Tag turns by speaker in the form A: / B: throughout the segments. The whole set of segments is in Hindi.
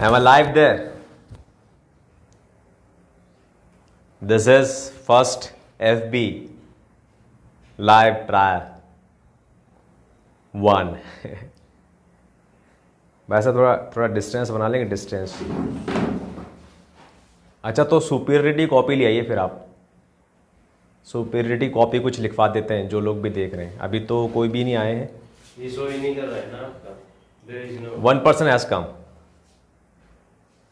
A: am alive there. This is first FB live trial one वैसा थोड़ा थोड़ा डिस्टेंस बना लेंगे डिस्टेंस अच्छा तो सुपीरियरिटी कॉपी ले आइए फिर आप सुपीरियरिटी कॉपी कुछ लिखवा देते हैं जो लोग भी देख रहे हैं अभी तो कोई भी नहीं आए हैं one person has come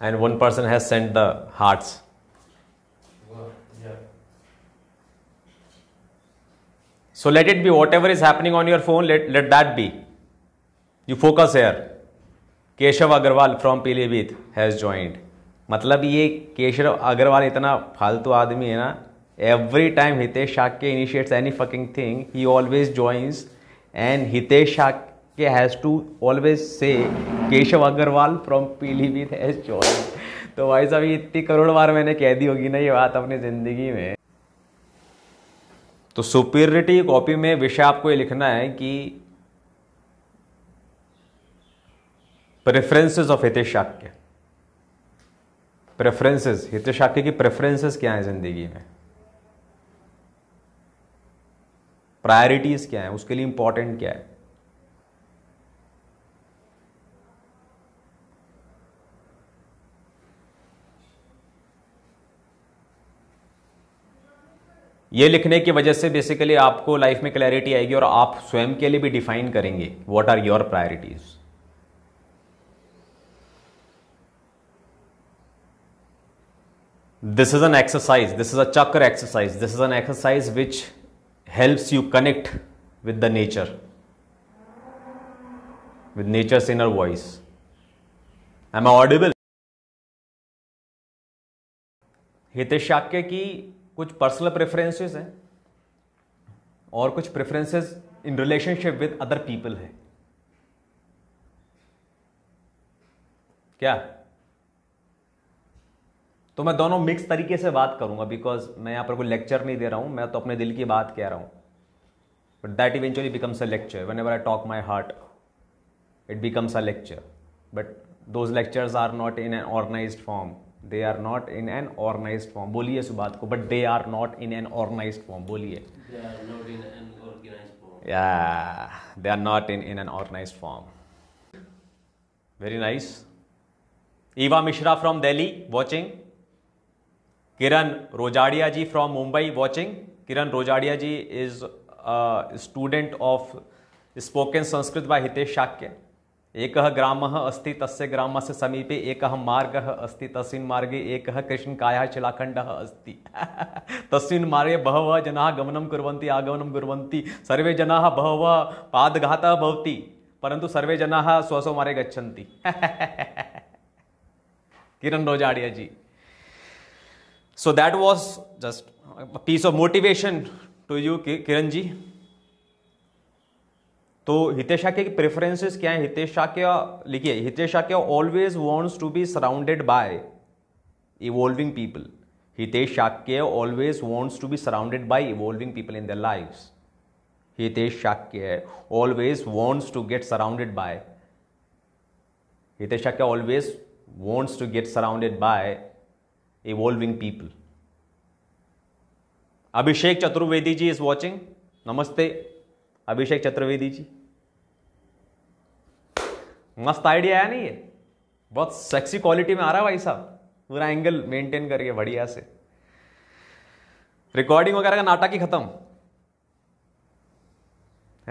A: and one person has sent the hearts. So let it be whatever is happening on your phone, let, let that be. You focus here. Keshav Agarwal from Pilibhit has joined. मतलब ये केशव अग्रवाल इतना फालतू आदमी है ना एवरी टाइम हितेश शाक के initiates any fucking thing he always joins and Hitesh Shak के has to always say Keshav Agarwal from Pilibhit has choice तो भाई साहब ये इतनी करोड़ बार मैंने कह दी होगी ना ये बात अपनी ज़िंदगी में तो सुपीरियरिटी कॉपी में विषय आपको ये लिखना है कि preferences of Hitesh Shakya preferences Hitesh Shakya की प्रेफरेंसेस क्या है ज़िंदगी में प्रायोरिटीज़ क्या है उसके लिए इंपॉर्टेंट क्या है ये लिखने की वजह से बेसिकली आपको लाइफ में क्लैरिटी आएगी और आप स्वयं के लिए भी डिफाइन करेंगे what are your priorities this is an exercise this is a chakra exercise this is an exercise which helps you connect with the nature with nature inner voice am am audible Hitesh Shakya की कुछ पर्सनल प्रेफरेंसेस हैं और कुछ preferences in relationship with other people है क्या तो मैं दोनों मिक्स तरीके से बात करूंगा बिकॉज मैं यहां पर कोई लेक्चर नहीं दे रहा हूं मैं तो अपने दिल की बात कह रहा हूं but that eventually becomes a lecture whenever I talk my heart it becomes a lecture but those lectures are not in an organise form they are not in an organise form बोलिए इस बात को but they are not in an organise form बोलिए they are not in in an organise form very nice Eva Mishra from Delhi watching Kiran Rojadia ji from Mumbai watching Kiran Rojadia ji is student of spoken Sanskrit by Hitesh Shakya एक ग्राम अस्ति तस्य से समीपे एक मार्ग अस्ति तस्मिन् मार्गे कृष्ण काया शिलाखंड अस्ति तस्मिन् मार्गे बहवः जनाः गमनं कुर्वन्ति आगमनं कुर्वन्ति सर्वे जना बहव पादघातः भवति परंतु सर्वे जना स्वस्व मारे गच्छन्ति Kiran Rojadia ji so that was just piece of motivation to you Kiran ji तो हितेश शाह के प्रेफरेंसेस क्या है हितेश शाह लिखिए Hitesh Shah always wants to be surrounded by evolving people Hitesh Shakya always wants to be surrounded by evolving people in the life Hitesh Shakya always wants to get surrounded by Hitesh Shakya always wants to get surrounded by evolving people Abhishek Chaturvedi ji is watching नमस्ते अभिषेक चतुर्वेदी जी मस्त आइडिया है नहीं ये बहुत सेक्सी क्वालिटी में आ रहा है भाई साहब पूरा एंगल मेंटेन करके बढ़िया से रिकॉर्डिंग वगैरह का नाटक ही खत्म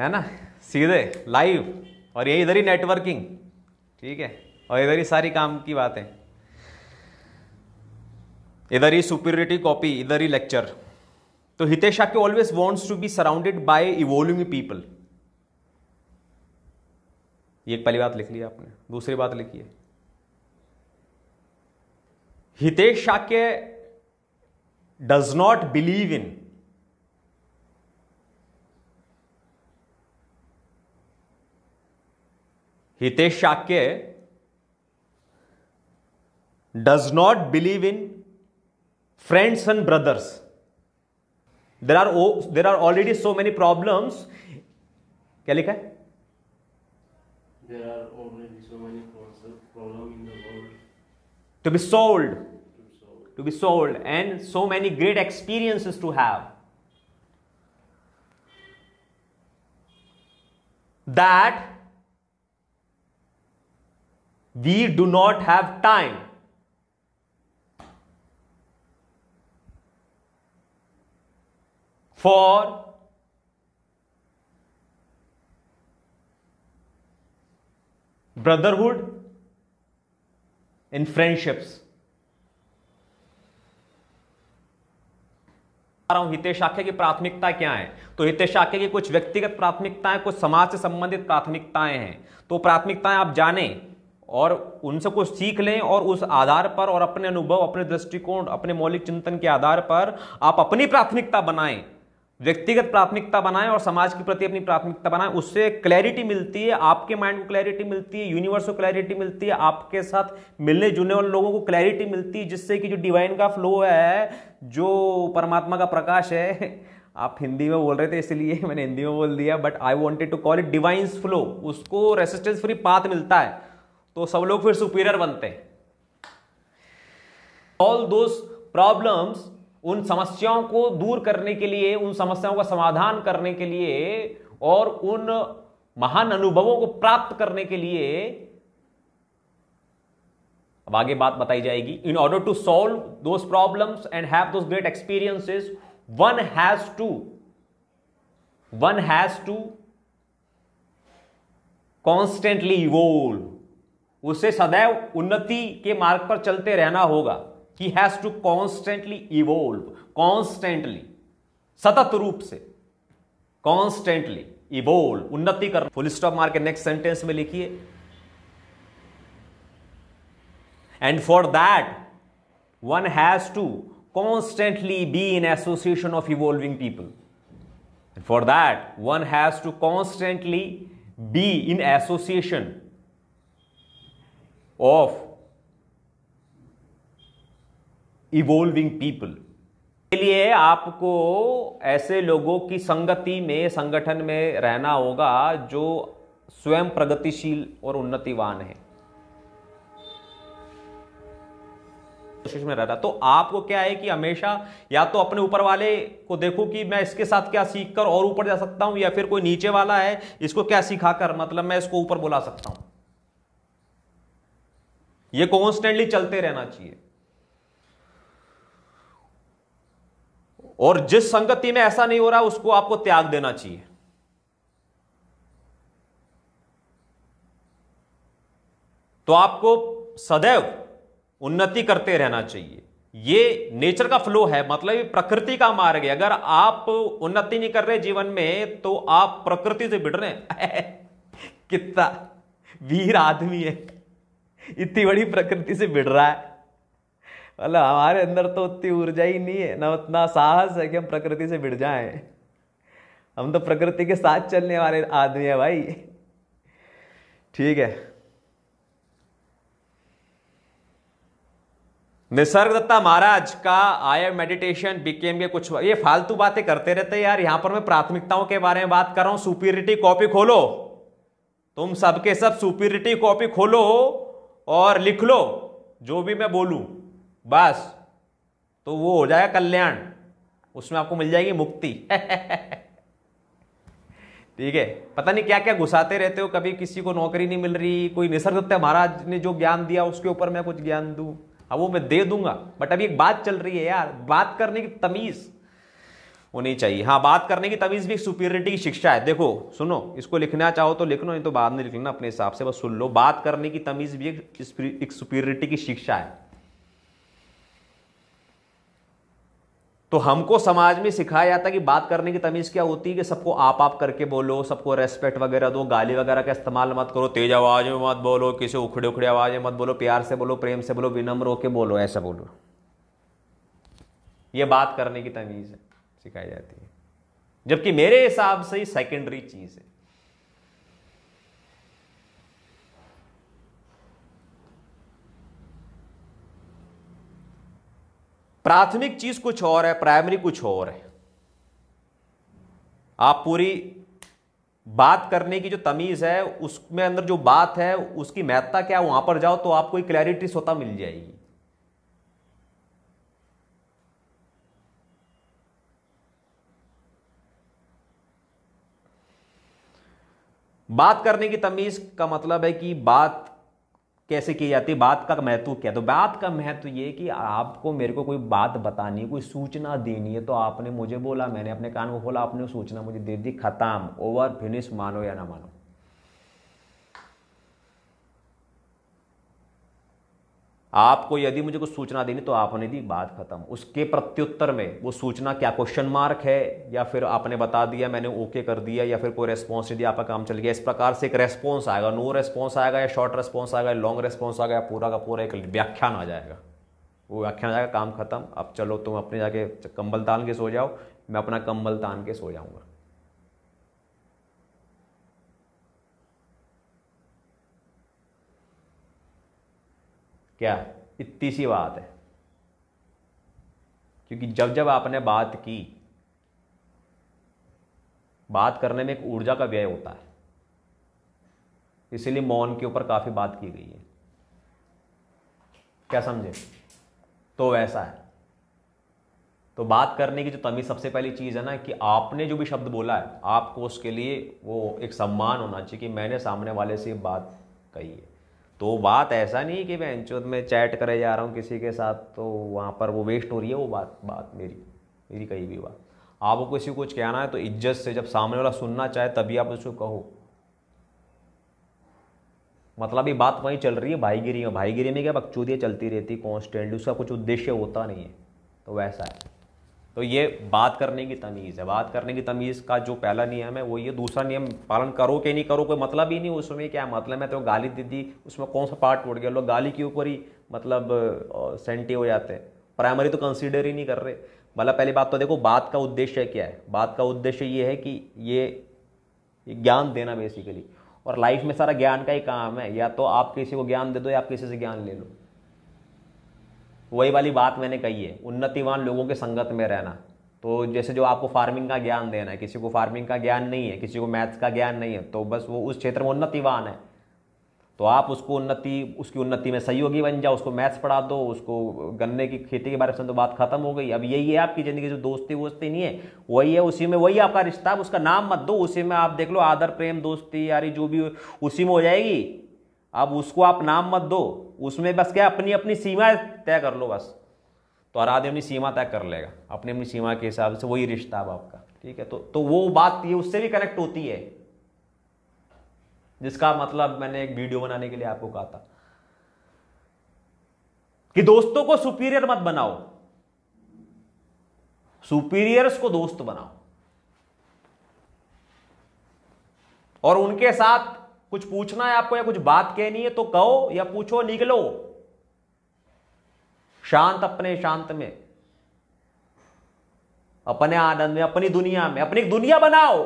A: है ना सीधे लाइव और ये इधर ही नेटवर्किंग ठीक है और इधर ही सारी काम की बातें इधर ही सुपीरियरिटी कॉपी इधर ही लेक्चर तो हितेश आपके always wants to be surrounded by evolving people ये एक पहली बात लिख ली आपने दूसरी बात लिखी है Hitesh Shakya does not believe in Hitesh Shakya does not believe in friends and brothers there are there are already so many problems क्या लिखा है There are already so many problems in the world. To be solved. To be solved. And so many great experiences to have. That we do not have time. For brotherhood in friendships हितेशाखे Hitesh की प्राथमिकता क्या है तो हितेश आखे की कुछ व्यक्तिगत प्राथमिकताएं कुछ समाज से संबंधित प्राथमिकताएं हैं तो प्राथमिकताएं आप जाने और उनसे कुछ सीख लें और उस आधार पर और अपने अनुभव अपने दृष्टिकोण अपने मौलिक चिंतन के आधार पर आप अपनी प्राथमिकता बनाएं व्यक्तिगत प्राथमिकता बनाएं और समाज के प्रति अपनी प्राथमिकता बनाएं उससे क्लैरिटी मिलती है आपके माइंड को क्लैरिटी मिलती है यूनिवर्स को क्लैरिटी मिलती है आपके साथ मिलने जुलने वाले लोगों को क्लैरिटी मिलती है जिससे कि जो डिवाइन का फ्लो है जो परमात्मा का प्रकाश है आप हिंदी में बोल रहे थे इसलिए मैंने हिंदी में बोल दिया but I wanted to call it divines flow उसको रेसिस्टेंस फ्री पाथ मिलता है तो सब लोग फिर सुपीरियर बनते हैं ऑल दोज प्रॉब्लम्स उन समस्याओं को दूर करने के लिए उन समस्याओं का समाधान करने के लिए और उन महान अनुभवों को प्राप्त करने के लिए अब आगे बात बताई जाएगी in order to solve those problems and have those great experiences one has to one has to constantly evolve उसे सदैव उन्नति के मार्ग पर चलते रहना होगा he has to constantly evolve constantly सतत रूप से कॉन्स्टेंटली इवोल्व उन्नति कर फुल स्टॉप मार के नेक्स्ट सेंटेंस में लिखिए and for that one has to constantly be in association of evolving people for that one has to constantly be in association of evolving people के लिए आपको ऐसे लोगों की संगति में संगठन में रहना होगा जो स्वयं प्रगतिशील और उन्नतिवान है कोशिश में रह रहा तो आपको क्या है कि हमेशा या तो अपने ऊपर वाले को देखो कि मैं इसके साथ क्या सीख कर और ऊपर जा सकता हूं या फिर कोई नीचे वाला है इसको क्या सिखाकर मतलब मैं इसको ऊपर बुला सकता हूं यह कॉन्स्टेंटली चलते रहना चाहिए और जिस संगति में ऐसा नहीं हो रहा उसको आपको त्याग देना चाहिए तो आपको सदैव उन्नति करते रहना चाहिए ये नेचर का फ्लो है मतलब प्रकृति का मार्ग है अगर आप उन्नति नहीं कर रहे जीवन में तो आप प्रकृति से बिड़ रहे हैं कितना वीर आदमी है इतनी बड़ी प्रकृति से बिड़ रहा है मतलब हमारे अंदर तो उतनी ऊर्जा ही नहीं है ना उतना साहस है कि हम प्रकृति से भिड़ जाएं हम तो प्रकृति के साथ चलने वाले आदमी है भाई ठीक है निसर्ग दत्ता महाराज का आय मेडिटेशन बीकेम के कुछ ये फालतू बातें करते रहते हैं यार यहां पर मैं प्राथमिकताओं के बारे में बात कर रहा हूं सुपीरिटी कॉपी खोलो तुम सबके सब सुपीरिटी कॉपी खोलो और लिख लो जो भी मैं बोलूं बस तो वो हो जाएगा कल्याण उसमें आपको मिल जाएगी मुक्ति ठीक है पता नहीं क्या क्या घुसाते रहते हो कभी किसी को नौकरी नहीं मिल रही कोई निसर्गदत्त महाराज ने जो ज्ञान दिया उसके ऊपर मैं कुछ ज्ञान दू अब हाँ, वो मैं दे दूंगा बट अभी एक बात चल रही है यार बात करने की तमीज़ होनी चाहिए हाँ बात करने की तमीज़ भी एक सुपीरियरिटी की शिक्षा है देखो सुनो इसको लिखना चाहो तो लिख लो नहीं तो बाद में लिख लेना अपने हिसाब से बस सुन लो बात करने की तमीज़ भी एक, एक सुपीरियरिटी की शिक्षा है तो हमको समाज में सिखाया जाता है कि बात करने की तमीज़ क्या होती है कि सबको आप आप करके बोलो सबको रेस्पेक्ट वगैरह दो गाली वगैरह का इस्तेमाल मत करो तेज आवाज़ में मत बोलो किसी उखड़े उखड़े आवाज़ में मत बोलो प्यार से बोलो प्रेम से बोलो विनम्र हो के बोलो ऐसा बोलो ये बात करने की तमीज़ है सिखाई जाती है जबकि मेरे हिसाब से ही सेकेंडरी चीज़ है प्राथमिक चीज कुछ और है प्राइमरी कुछ और है आप पूरी बात करने की जो तमीज है उसमें अंदर जो बात है उसकी महत्ता क्या वहां पर जाओ तो आपको क्लैरिटी स्वतः मिल जाएगी बात करने की तमीज का मतलब है कि बात कैसे की जाती है बात का महत्व क्या तो बात का महत्व ये कि आपको मेरे को कोई बात बतानी है कोई सूचना देनी है तो आपने मुझे बोला मैंने अपने कान को खोला आपने सूचना मुझे दे दी खत्म ओवर फिनिश मानो या ना मानो आपको यदि मुझे कुछ सूचना देनी तो आपने दी बात खत्म उसके प्रत्युत्तर में वो सूचना क्या क्वेश्चन मार्क है या फिर आपने बता दिया मैंने ओके कर दिया या फिर कोई रेस्पॉन्स नहीं दिया आपका काम चल गया इस प्रकार से एक रेस्पॉन्स आएगा नो रेस्पॉन्स आएगा या शॉर्ट रेस्पॉन्स आएगा लॉन्ग रेस्पॉन्स आएगा पूरा का पूरा एक व्याख्यान आ जाएगा वो व्याख्यान आ जाएगा काम खत्म अब चलो तुम अपने जाके कंबल तान के सो जाओ मैं अपना कंबल तान के सो जाऊँगा क्या इतनी सी बात है क्योंकि जब जब आपने बात की बात करने में एक ऊर्जा का व्यय होता है इसीलिए मौन के ऊपर काफ़ी बात की गई है क्या समझे तो वैसा है तो बात करने की जो तमीज़ सबसे पहली चीज़ है ना कि आपने जो भी शब्द बोला है आपको उसके लिए वो एक सम्मान होना चाहिए कि मैंने सामने वाले से बात कही है तो बात ऐसा नहीं कि मैं चौथ में चैट करे जा रहा हूँ किसी के साथ तो वहाँ पर वो वेस्ट हो रही है वो बात बात मेरी मेरी कही भी बात आपको किसी को कुछ कहना है तो इज्जत से जब सामने वाला सुनना चाहे तभी आप उसको कहो मतलब ये बात वहीं चल रही है भाईगिरी में भाईगिरी में क्या बकचूदियाँ चलती रहती कॉन्स्टेंट उसका कुछ उद्देश्य होता नहीं है तो वैसा है तो ये बात करने की तमीज़ है बात करने की तमीज़ का जो पहला नियम है वो ये दूसरा नियम पालन करो कि नहीं करो कोई मतलब ही नहीं उसमें क्या मतलब है तो गाली दे दी उसमें कौन सा पार्ट टूट गया लोग गाली के ऊपर ही मतलब सेंटी हो जाते हैं प्राइमरी तो कंसिडर ही नहीं कर रहे मतलब पहली बात तो देखो बात का उद्देश्य क्या है बात का उद्देश्य ये है कि ये ज्ञान देना बेसिकली और लाइफ में सारा ज्ञान का ही काम है या तो आप किसी को ज्ञान दे दो या आप किसी से ज्ञान ले लो वही वाली बात मैंने कही है उन्नतिवान लोगों के संगत में रहना तो जैसे जो आपको फार्मिंग का ज्ञान देना है किसी को फार्मिंग का ज्ञान नहीं है किसी को मैथ्स का ज्ञान नहीं है तो बस वो उस क्षेत्र में उन्नतिवान है तो आप उसको उन्नति उसकी उन्नति में सहयोगी बन जाओ उसको मैथ्स पढ़ा दो उसको गन्ने की खेती के बारे में तो बात खत्म हो गई अब यही है आपकी ज़िंदगी जो दोस्ती वोस्ती नहीं है वही है उसी में वही आपका रिश्ता उसका नाम मत दो उसी में आप देख लो आदर प्रेम दोस्ती यारी जो भी उसी में हो जाएगी अब उसको आप नाम मत दो उसमें बस क्या अपनी अपनी सीमा तय कर लो बस तो हर आदमी अपनी सीमा तय कर लेगा अपनी अपनी सीमा के हिसाब से वही रिश्ता अब आपका ठीक है तो तो वो बात ये उससे भी कनेक्ट होती है जिसका मतलब मैंने एक वीडियो बनाने के लिए आपको कहा था कि दोस्तों को सुपीरियर मत बनाओ सुपीरियर्स को दोस्त बनाओ और उनके साथ कुछ पूछना है आपको या कुछ बात कहनी है तो कहो या पूछो निकलो शांत अपने शांत में अपने आनंद में अपनी दुनिया में अपनी दुनिया बनाओ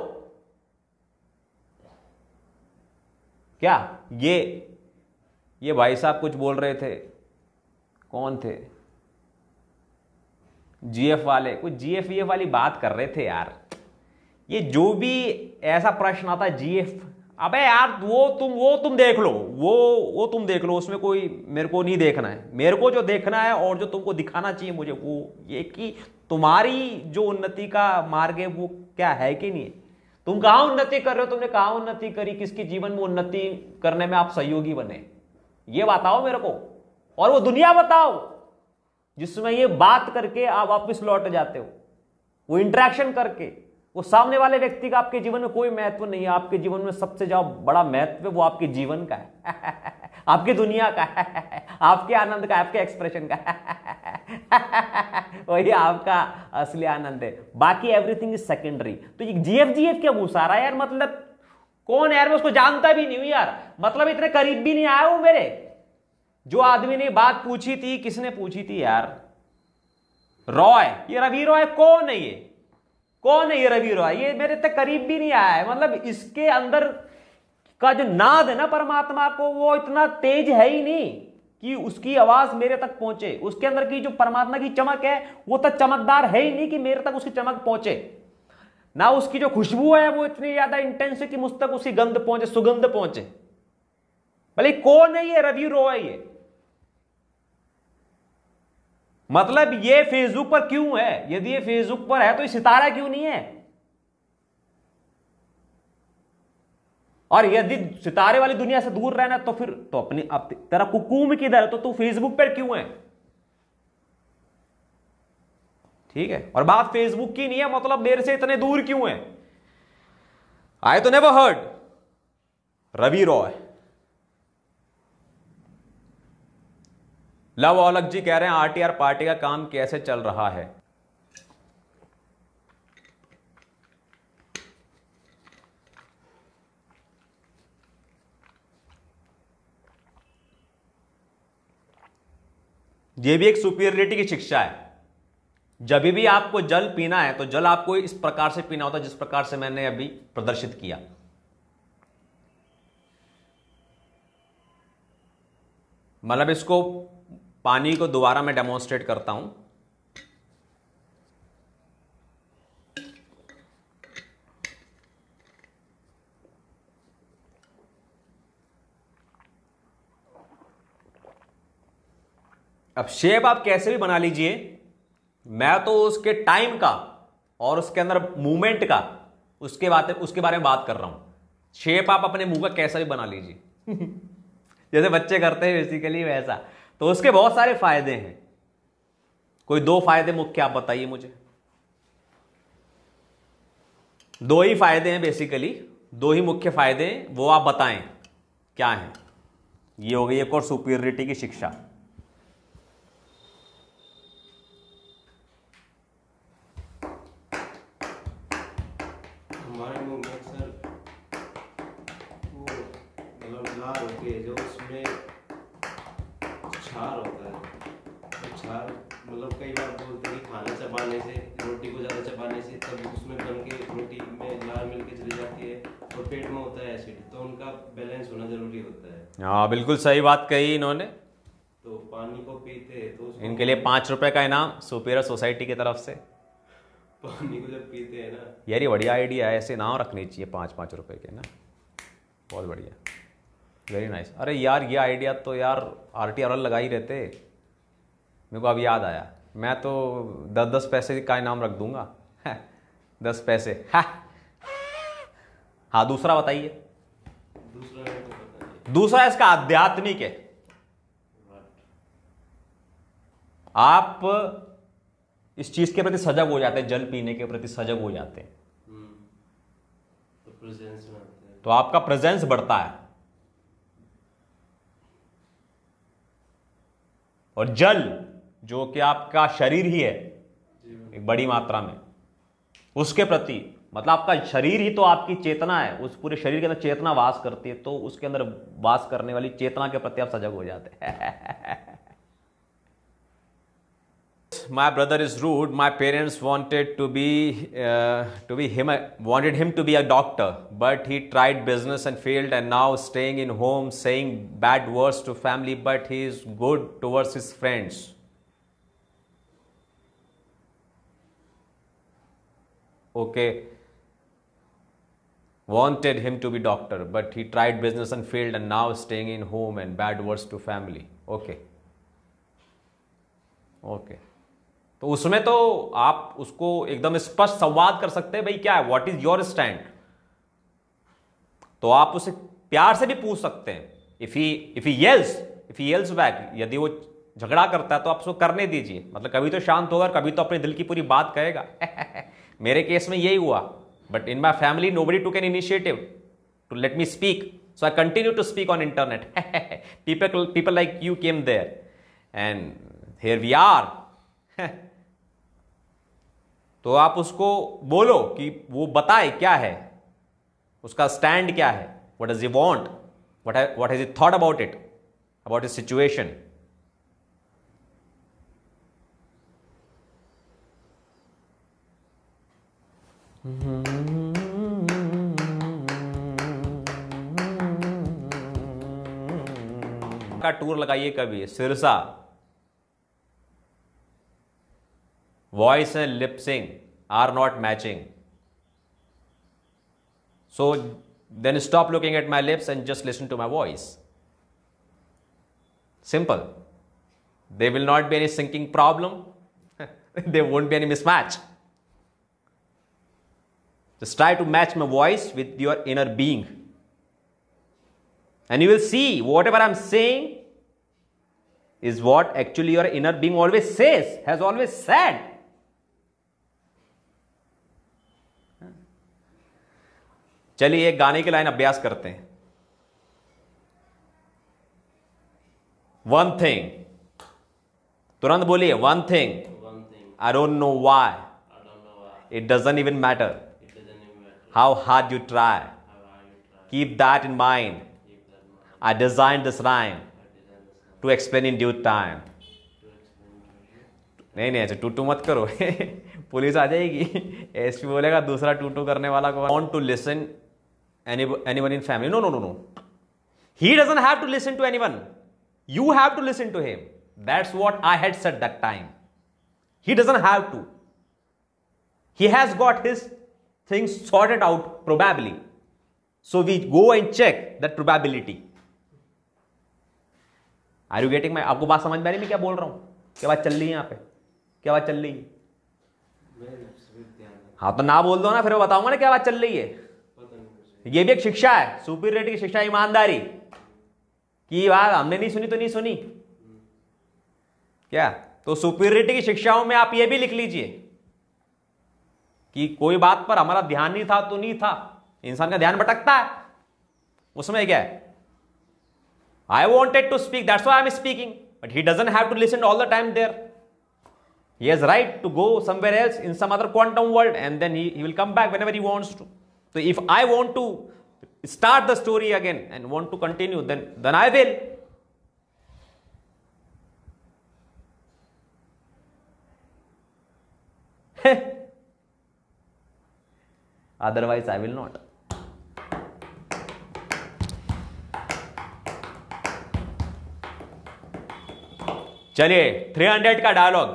A: क्या ये ये भाई साहब कुछ बोल रहे थे कौन थे जीएफ वाले कुछ जीएफ e वाली बात कर रहे थे यार ये जो भी ऐसा प्रश्न आता जीएफ अबे यार वो तुम वो तुम देख लो वो वो तुम देख लो उसमें कोई मेरे को नहीं देखना है मेरे को जो देखना है और जो तुमको दिखाना चाहिए मुझे वो ये कि तुम्हारी जो उन्नति का मार्ग है वो क्या है कि नहीं तुम कहा उन्नति कर रहे हो तुमने कहा उन्नति करी किसके जीवन में उन्नति करने में आप सहयोगी बने ये बताओ मेरे को और वो दुनिया बताओ जिसमें ये बात करके आप वापस लौट जाते हो वो इंट्रैक्शन करके वो सामने वाले व्यक्ति का आपके जीवन में कोई महत्व नहीं है आपके जीवन में सबसे ज्यादा बड़ा महत्व वो आपके जीवन का है आपकी दुनिया का है आपके आनंद का आपके एक्सप्रेशन का वही आपका असली आनंद है बाकी एवरीथिंग इज सेकेंडरी तो ये जीएफ जीएफ क्या वो रहा है यार मतलब कौन यार मैं उसको जानता भी नहीं हूं यार मतलब इतने करीब भी नहीं आया हूं मेरे जो आदमी ने बात पूछी थी किसने पूछी थी यार रॉय ये रवि रॉय कौन है ये कौन है ये रवि रॉय ये मेरे तक करीब भी नहीं आया है मतलब इसके अंदर का जो नाद है ना परमात्मा को वो इतना तेज है ही नहीं कि उसकी आवाज मेरे तक पहुंचे उसके अंदर की जो परमात्मा की चमक है वो तो चमकदार है ही नहीं कि मेरे तक उसकी चमक पहुंचे ना उसकी जो खुशबू है वो इतनी ज्यादा इंटेंस है कि मुझ तक उसकी गंध पहुंचे सुगंध पहुंचे भले कौन है ये रवि रॉय ये मतलब ये फेसबुक पर क्यों है यदि ये फेसबुक पर है तो ये सितारा क्यों नहीं है और यदि सितारे वाली दुनिया से दूर रहना तो फिर तो अपनी अब तेरा कुकूम किधर है तो तू फेसबुक पर क्यों है ठीक है और बात फेसबुक की नहीं है मतलब मेरे से इतने दूर क्यों है आई तो नेवर हर्ड रवि रॉय लव औलक जी कह रहे हैं आरटीआर पार्टी का काम कैसे चल रहा है ये भी एक सुपीरियरिटी की शिक्षा है जब भी आपको जल पीना है तो जल आपको इस प्रकार से पीना होता है जिस प्रकार से मैंने अभी प्रदर्शित किया मतलब इसको पानी को दोबारा मैं डेमोन्स्ट्रेट करता हूं अब शेप आप कैसे भी बना लीजिए मैं तो उसके टाइम का और उसके अंदर मूवमेंट का उसके बात उसके बारे में बात कर रहा हूं शेप आप अपने मुंह का कैसा भी बना लीजिए जैसे बच्चे करते हैं बेसिकली वैसा तो उसके बहुत सारे फायदे हैं कोई दो फायदे मुख्य आप बताइए मुझे दो ही फायदे हैं बेसिकली दो ही मुख्य फायदे वो आप बताएं क्या हैं ये हो गई एक और सुपीरियरिटी की शिक्षा मतलब कई बार बोलते हैं खाना चबाने से रोटी को ज़्यादा चबाने से तब उसमें बन के रोटी में लाल मिल के चली जाती है और पेट में होता है एसिड तो उनका बैलेंस होना ज़रूरी होता है हाँ बिल्कुल सही बात कही इन्होंने तो पानी को पीते हैं तो इनके लिए पाँच रुपये का इनाम सुपेरा सोसाइटी की तरफ से पानी को जब पीते हैं ना यार ये बढ़िया आइडिया है ऐसे नाम रखने चाहिए पाँच पाँच रुपये के ना बहुत बढ़िया वेरी नाइस nice. अरे यार ये आइडिया तो यार आर टी आर ही रहते मेरे को अब याद आया मैं तो दस दस पैसे का इनाम रख दूंगा हाँ, दस पैसे हाँ हा, दूसरा बताइए दूसरा, तो दूसरा इसका आध्यात्मिक है आप इस चीज के प्रति सजग हो जाते हैं जल पीने के प्रति सजग हो जाते हैं तो, है। तो आपका प्रेजेंस बढ़ता है और जल जो कि आपका शरीर ही है एक बड़ी मात्रा में उसके प्रति मतलब आपका शरीर ही तो आपकी चेतना है उस पूरे शरीर के अंदर चेतना वास करती है तो उसके अंदर वास करने वाली चेतना के प्रति आप सजग हो जाते हैं my brother is rude my parents wanted to be to be him wanted him to be a doctor but he tried business and field and now staying in home saying bad words to family but he is good towards his friends okay wanted him to be doctor but he tried business and field and now staying in home and bad words to family okay okay तो उसमें तो आप उसको एकदम स्पष्ट संवाद कर सकते हैं भाई क्या है वॉट इज योर स्टैंड तो आप उसे प्यार से भी पूछ सकते हैं if he if he yells if he yells back यदि वो झगड़ा करता है तो आप उसको करने दीजिए मतलब कभी तो शांत होगा कभी तो अपने दिल की पूरी बात कहेगा मेरे केस में यही हुआ but in my family nobody to can initiative to let me speak so I continue to speak on internet people people like you came there and here we are तो आप उसको बोलो कि वो बताए क्या है उसका स्टैंड क्या है what is you want what what has you thought about it about is situation का टूर लगाइए कभी Sirsa voice and lipsing are not matching so then stop looking at my lips and just listen to my voice simple they will not be any syncing problem they won't be any mismatch Just try to match my voice with your inner being. And you will see whatever I'm saying is what actually your inner being always says, has always said. चलिए एक गाने की लाइन अभ्यास करते हैं वन थिंग तुरंत बोलिए one thing I don't know why it doesn't even matter how hard you try. Keep that in mind. I designed this rhyme to explain in due time. नहीं नहीं ऐसे टूटू मत करो पुलिस आ जाएगी एस पी बोलेगा दूसरा टूटू करने वाला को want to listen anyone in family no no no no he doesn't have to listen to anyone you have to listen to him that's what I had said that time he doesn't have to he has got his things sorted out probably so we go and check that probability are you getting my आपको बात समझ में आ रही मैं क्या बोल रहा हूं क्या बात चल रही है यहाँ पे क्या बात चल रही है हाँ तो ना बोल दो ना फिर बताऊंगा ना क्या बात चल रही है ये भी एक शिक्षा है सुपीरियरिटी की शिक्षा ईमानदारी की बात हमने नहीं सुनी तो नहीं सुनी क्या तो सुपीरियरिटी की शिक्षाओं में आप ये भी लिख लीजिए कि कोई बात पर हमारा ध्यान नहीं था तो नहीं था इंसान का ध्यान भटकता है उसमें क्या है I wanted to speak that's I am speaking but he doesn't have to listen all the time there he has right to go somewhere else in some other quantum world and then he will come back whenever he wants to तो if I want to start the story again and want to continue then then I will otherwise I will not चलिए 300 का डायलॉग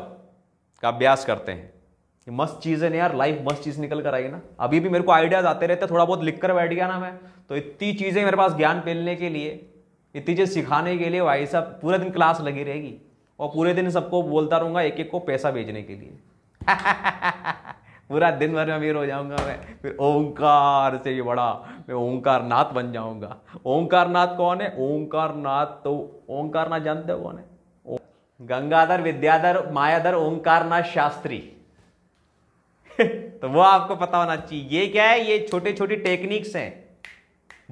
A: का अभ्यास करते हैं मस्त चीज़ है ना यार लाइफ मस्त चीज़ निकल कर आई ना अभी भी मेरे को आइडियाज आते रहते थोड़ा बहुत लिख कर बैठ गया ना मैं तो इतनी चीज़ें मेरे पास ज्ञान फैलने के लिए इतनी चीज़ सिखाने के लिए भाई साहब पूरे दिन क्लास लगी रहेगी और पूरे दिन सबको बोलता रहूंगा एक एक को पैसा भेजने के लिए पूरा दिन भर में अमीर हो जाऊंगा मैं फिर ओंकार से ये बड़ा मैं ओंकार नाथ बन जाऊंगा ओंकार नाथ कौन है ओंकार नाथ तो ओंकार नाथ जानते हो कौन है गंगाधर विद्याधर मायाधर ओंकार नाथ शास्त्री तो वो आपको पता होना चाहिए ये क्या है ये छोटे छोटी टेक्निक्स हैं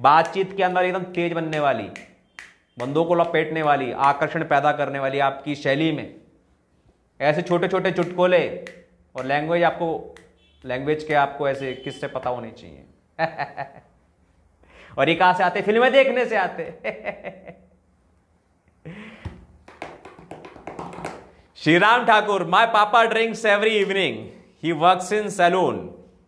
A: बातचीत के अंदर एकदम तेज बनने वाली बंदों को लपेटने वाली आकर्षण पैदा करने वाली आपकी शैली में ऐसे छोटे छोटे चुटकोले और लैंग्वेज आपको लैंग्वेज के आपको ऐसे किससे पता होनी चाहिए और ये कहां से आते फिल्में देखने से आते Shri Ram Thakur, my papa drinks every evening. He works in saloon.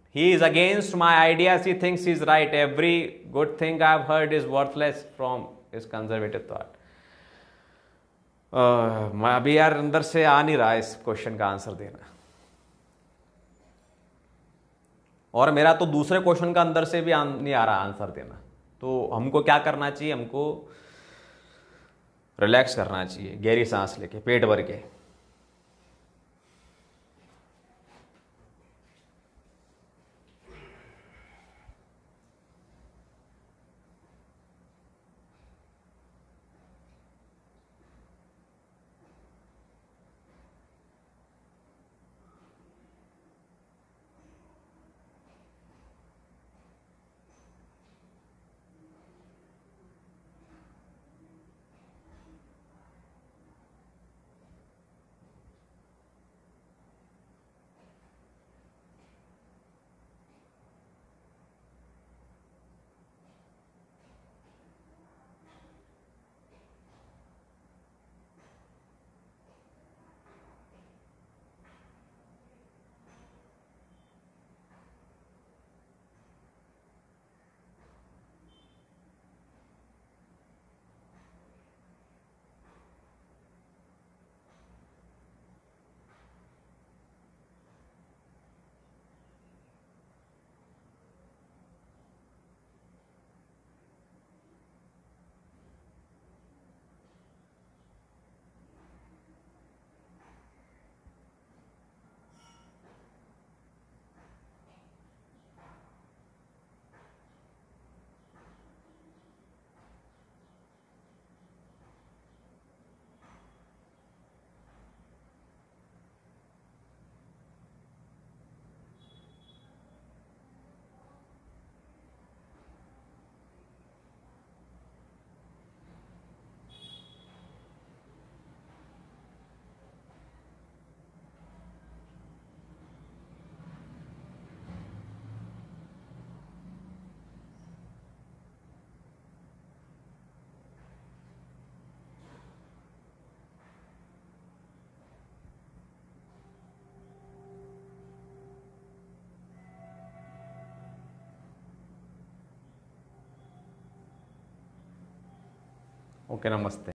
A: He is against my ideas. He thinks he's right. Every good thing I've heard is worthless from his conservative thought. Uh, मैं अभी यार अंदर से आ नहीं रहा इस क्वेश्चन का आंसर देना और मेरा तो दूसरे क्वेश्चन का अंदर से भी आ, नहीं आ रहा आंसर देना तो हमको क्या करना चाहिए हमको रिलैक्स करना चाहिए गहरी सांस लेके पेट भर के Ok, no